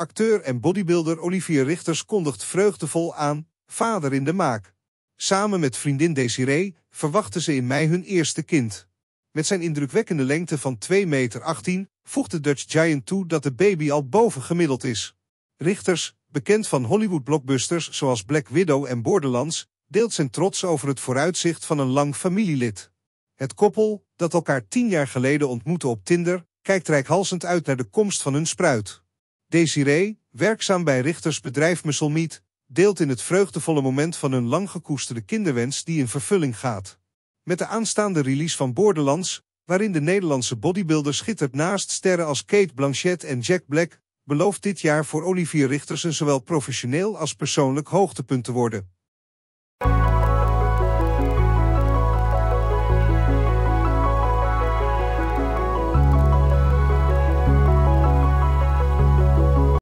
Acteur en bodybuilder Olivier Richters kondigt vreugdevol aan, vader in de maak. Samen met vriendin Desiree verwachten ze in mei hun eerste kind. Met zijn indrukwekkende lengte van 2,18 meter voegt de Dutch Giant toe dat de baby al boven gemiddeld is. Richters, bekend van Hollywood-blockbusters zoals Black Widow en Borderlands, deelt zijn trots over het vooruitzicht van een lang familielid. Het koppel, dat elkaar tien jaar geleden ontmoette op Tinder, kijkt reikhalsend uit naar de komst van hun spruit. Desiree, werkzaam bij Richters bedrijf Meat, deelt in het vreugdevolle moment van hun lang gekoesterde kinderwens die in vervulling gaat. Met de aanstaande release van Borderlands, waarin de Nederlandse bodybuilder schittert naast sterren als Kate Blanchett en Jack Black, belooft dit jaar voor Olivier Richters een zowel professioneel als persoonlijk hoogtepunt te worden.